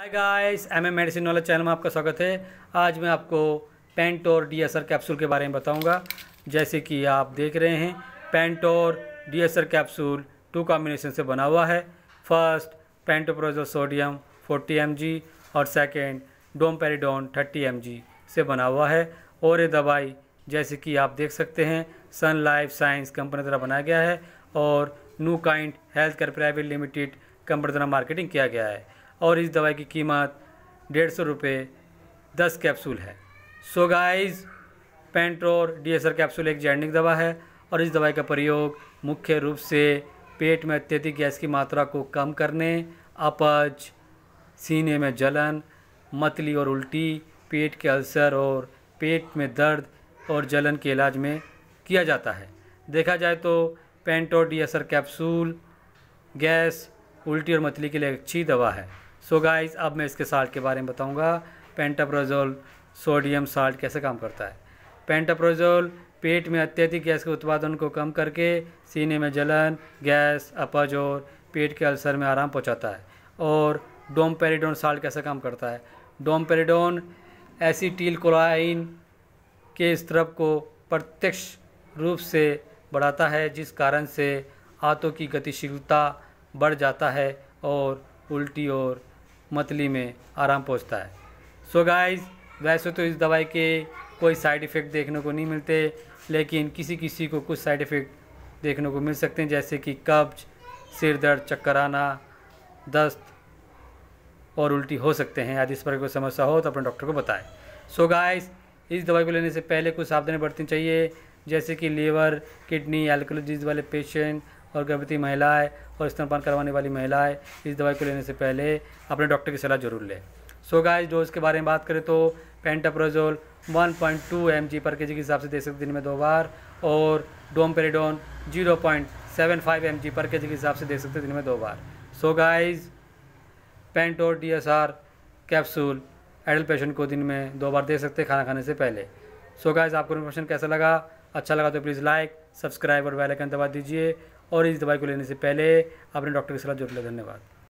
हाय guys M M medicine वाले channel में आपका स्वागत है आज मैं आपको पेंट और डी एस आर कैप्सूल के बारे में बताऊंगा जैसे कि आप देख रहे हैं पेंट और D S R capsule two combination से बना हुआ है फर्स्ट पेंटोप्रोजो सोडियम 40 एम और सेकेंड डोमपेरिडोन 30 एम से बना हुआ है और ये दवाई जैसे कि आप देख सकते हैं सन लाइफ साइंस कंपनी द्वारा बनाया गया है और nu kind health care private limited company द्वारा मार्केटिंग किया गया है और इस दवाई की कीमत डेढ़ सौ रुपये दस कैप्सूल है सो गाइस पेंट्रोर डी एस कैप्सूल एक जैनिक दवा है और इस दवाई का प्रयोग मुख्य रूप से पेट में अत्यधिक गैस की मात्रा को कम करने अपच सीने में जलन मतली और उल्टी पेट के अल्सर और पेट में दर्द और जलन के इलाज में किया जाता है देखा जाए तो डी कैप्सूल गैस उल्टी और मतली के लिए अच्छी दवा है सो so गाइस अब मैं इसके साल्ट के बारे में बताऊंगा पेंटाप्रोजोल सोडियम साल्ट कैसे काम करता है पेंटाप्रोजोल पेट में अत्यधिक गैस के उत्पादन को कम करके सीने में जलन गैस अपज और पेट के अल्सर में आराम पहुंचाता है और डोमपेरिडोन साल्ट कैसे काम करता है डोमपेरिडोन एसीटील क्लोराइन के स्त्रव को प्रत्यक्ष रूप से बढ़ाता है जिस कारण से आंतों की गतिशीलता बढ़ जाता है और उल्टी और मतली में आराम पहुंचता है सो so गाइस वैसे तो इस दवाई के कोई साइड इफ़ेक्ट देखने को नहीं मिलते लेकिन किसी किसी को कुछ साइड इफ़ेक्ट देखने को मिल सकते हैं जैसे कि कब्ज सिर दर्द चक्कर आना दस्त और उल्टी हो सकते हैं यदि इस प्रकार कोई समस्या हो तो अपने डॉक्टर को बताएं सो so गाइस इस दवाई को लेने से पहले कुछ सावधानी बरतनी चाहिए जैसे कि लीवर किडनी एल्कोलोजीज वाले पेशेंट और गर्भवती महिलाएं और स्तनपान करवाने वाली महिलाएं इस दवाई को लेने से पहले अपने डॉक्टर की सलाह जरूर लें सो गाइस डोज के बारे में बात करें तो पेंटाप्रोजोल 1.2 पॉइंट पर के जी के हिसाब से दे सकते दिन में दो बार और डोमपेरिडोन 0.75 पॉइंट पर के जी के हिसाब से दे सकते दिन में दो बार सो पेंट और डी कैप्सूल एडल्ट पेशेंट को दिन में दो बार दे सकते खाना खाने से पहले सो so गाइज आपको इन्फॉर्मेशन कैसा लगा अच्छा लगा तो प्लीज़ लाइक सब्सक्राइब और बेलाइकन दबा दीजिए और इस दवाई को लेने से पहले अपने डॉक्टर की सलाह जरूर लें धन्यवाद